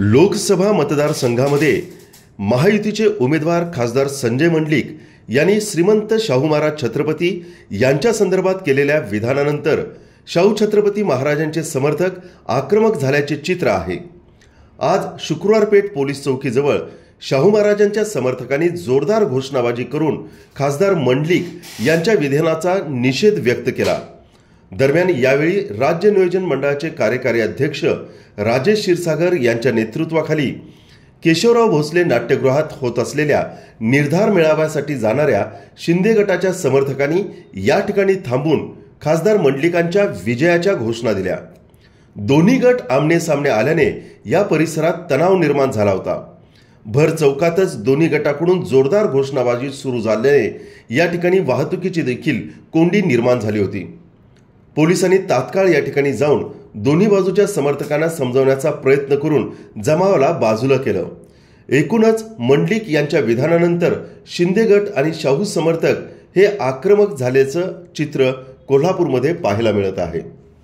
लोकसभा मतदारसंघामध्ये महायुतीचे उमेदवार खासदार संजय मंडलिक यांनी श्रीमंत शाहू महाराज छत्रपती यांच्या संदर्भात केलेल्या विधानानंतर शाहू छत्रपती महाराजांचे समर्थक आक्रमक झाल्याचे चित्र आहे आज शुक्रवारपेठ पोलीस चौकीजवळ शाहू महाराजांच्या समर्थकांनी जोरदार घोषणाबाजी करून खासदार मंडलिक यांच्या विधानाचा निषेध व्यक्त केला दरम्यान यावेळी राज्य नियोजन मंडळाचे कार्यकारी अध्यक्ष राजेश क्षीरसागर यांच्या नेतृत्वाखाली केशवराव भोसले नाट्यगृहात होत असलेल्या निर्धार मेळाव्यासाठी जाणाऱ्या शिंदे गटाच्या समर्थकांनी या ठिकाणी थांबून खासदार मंडलिकांच्या विजयाच्या घोषणा दिल्या दोन्ही गट आमने सामने आल्याने या परिसरात तणाव निर्माण झाला होता भर चौकातच दोन्ही गटाकडून जोरदार घोषणाबाजी सुरू झाल्याने या ठिकाणी वाहतुकीची देखील कोंडी निर्माण झाली होती पोलिसांनी तात्काळ या ठिकाणी जाऊन दोन्ही बाजूच्या समर्थकांना समजवण्याचा प्रयत्न करून जमावाला बाजूला केलं एकूणच मंडलिक यांच्या विधानानंतर शिंदे गट आणि शाहू समर्थक हे आक्रमक झाल्याचं चित्र कोल्हापूरमध्ये पाहायला मिळत आहे